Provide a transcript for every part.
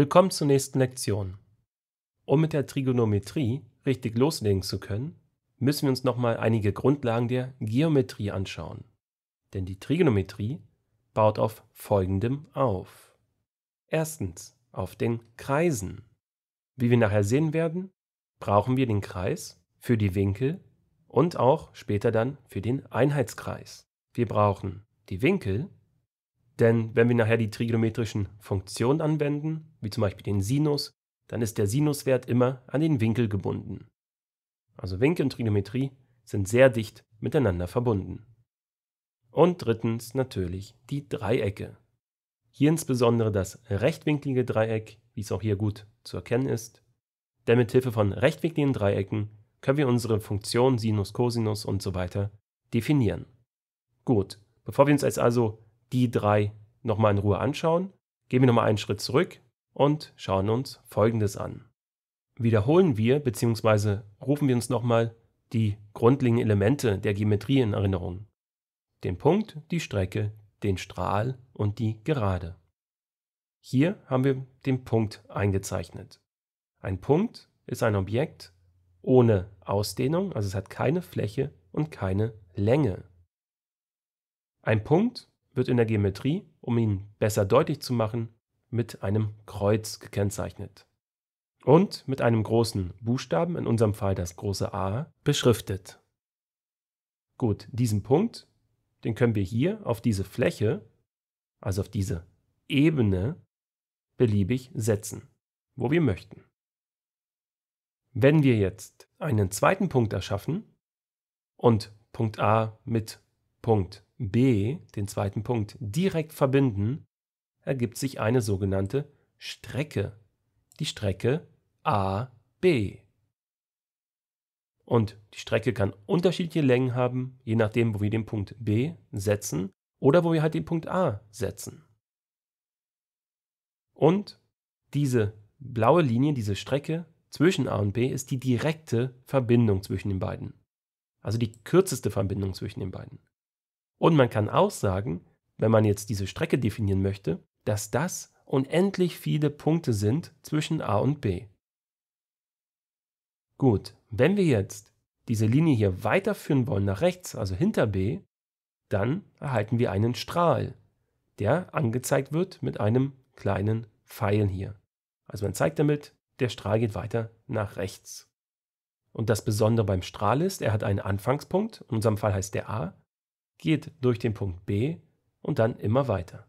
Willkommen zur nächsten Lektion. Um mit der Trigonometrie richtig loslegen zu können, müssen wir uns nochmal einige Grundlagen der Geometrie anschauen. Denn die Trigonometrie baut auf folgendem auf. Erstens auf den Kreisen. Wie wir nachher sehen werden, brauchen wir den Kreis für die Winkel und auch später dann für den Einheitskreis. Wir brauchen die Winkel denn wenn wir nachher die trigonometrischen Funktionen anwenden, wie zum Beispiel den Sinus, dann ist der Sinuswert immer an den Winkel gebunden. Also Winkel und Trigonometrie sind sehr dicht miteinander verbunden. Und drittens natürlich die Dreiecke. Hier insbesondere das rechtwinklige Dreieck, wie es auch hier gut zu erkennen ist. Denn mit Hilfe von rechtwinkligen Dreiecken können wir unsere Funktion Sinus, Cosinus und so weiter definieren. Gut, bevor wir uns jetzt also die drei nochmal in Ruhe anschauen. Gehen wir nochmal einen Schritt zurück und schauen uns Folgendes an. Wiederholen wir bzw. rufen wir uns nochmal die grundlegenden Elemente der Geometrie in Erinnerung. Den Punkt, die Strecke, den Strahl und die Gerade. Hier haben wir den Punkt eingezeichnet. Ein Punkt ist ein Objekt ohne Ausdehnung, also es hat keine Fläche und keine Länge. Ein Punkt wird in der Geometrie, um ihn besser deutlich zu machen, mit einem Kreuz gekennzeichnet und mit einem großen Buchstaben, in unserem Fall das große A, beschriftet. Gut, diesen Punkt, den können wir hier auf diese Fläche, also auf diese Ebene, beliebig setzen, wo wir möchten. Wenn wir jetzt einen zweiten Punkt erschaffen und Punkt A mit Punkt b den zweiten Punkt direkt verbinden, ergibt sich eine sogenannte Strecke, die Strecke AB. Und die Strecke kann unterschiedliche Längen haben, je nachdem, wo wir den Punkt B setzen oder wo wir halt den Punkt A setzen. Und diese blaue Linie, diese Strecke zwischen A und B ist die direkte Verbindung zwischen den beiden. Also die kürzeste Verbindung zwischen den beiden. Und man kann auch sagen, wenn man jetzt diese Strecke definieren möchte, dass das unendlich viele Punkte sind zwischen A und B. Gut, wenn wir jetzt diese Linie hier weiterführen wollen nach rechts, also hinter B, dann erhalten wir einen Strahl, der angezeigt wird mit einem kleinen Pfeil hier. Also man zeigt damit, der Strahl geht weiter nach rechts. Und das Besondere beim Strahl ist, er hat einen Anfangspunkt, in unserem Fall heißt der A, geht durch den Punkt B und dann immer weiter.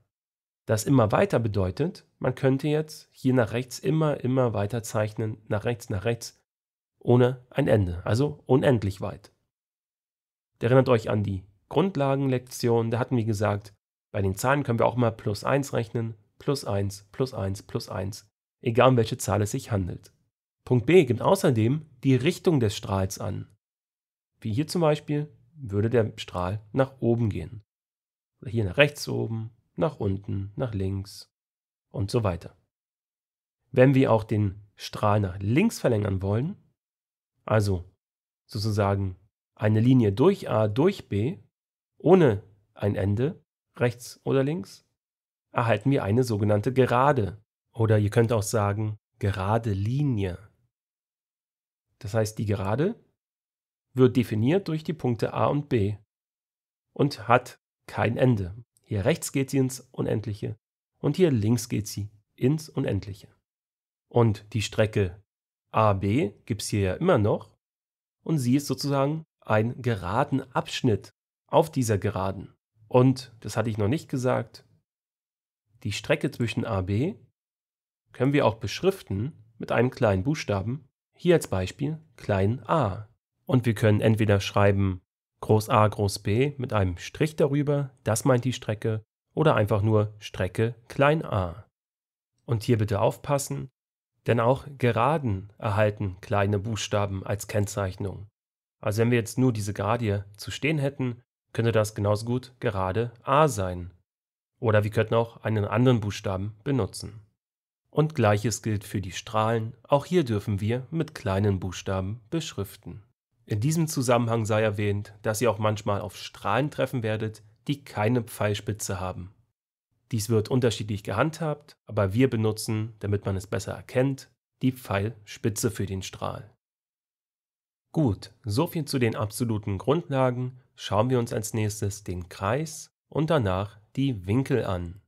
Das immer weiter bedeutet, man könnte jetzt hier nach rechts immer, immer weiter zeichnen, nach rechts, nach rechts, ohne ein Ende, also unendlich weit. Der erinnert euch an die Grundlagenlektion, da hatten wir gesagt, bei den Zahlen können wir auch mal plus 1 rechnen, plus 1, plus 1, plus 1, egal um welche Zahl es sich handelt. Punkt B gibt außerdem die Richtung des Strahls an, wie hier zum Beispiel würde der Strahl nach oben gehen. Hier nach rechts oben, nach unten, nach links und so weiter. Wenn wir auch den Strahl nach links verlängern wollen, also sozusagen eine Linie durch A durch B ohne ein Ende, rechts oder links, erhalten wir eine sogenannte Gerade oder ihr könnt auch sagen gerade Linie. Das heißt, die Gerade wird definiert durch die Punkte a und b und hat kein Ende. Hier rechts geht sie ins Unendliche und hier links geht sie ins Unendliche. Und die Strecke AB gibt es hier ja immer noch und sie ist sozusagen ein geraden Abschnitt auf dieser Geraden. Und, das hatte ich noch nicht gesagt, die Strecke zwischen AB können wir auch beschriften mit einem kleinen Buchstaben, hier als Beispiel klein a. Und wir können entweder schreiben Groß A, Groß B mit einem Strich darüber, das meint die Strecke, oder einfach nur Strecke klein a. Und hier bitte aufpassen, denn auch Geraden erhalten kleine Buchstaben als Kennzeichnung. Also wenn wir jetzt nur diese Gerade zu stehen hätten, könnte das genauso gut gerade a sein. Oder wir könnten auch einen anderen Buchstaben benutzen. Und gleiches gilt für die Strahlen, auch hier dürfen wir mit kleinen Buchstaben beschriften. In diesem Zusammenhang sei erwähnt, dass ihr auch manchmal auf Strahlen treffen werdet, die keine Pfeilspitze haben. Dies wird unterschiedlich gehandhabt, aber wir benutzen, damit man es besser erkennt, die Pfeilspitze für den Strahl. Gut, soviel zu den absoluten Grundlagen. Schauen wir uns als nächstes den Kreis und danach die Winkel an.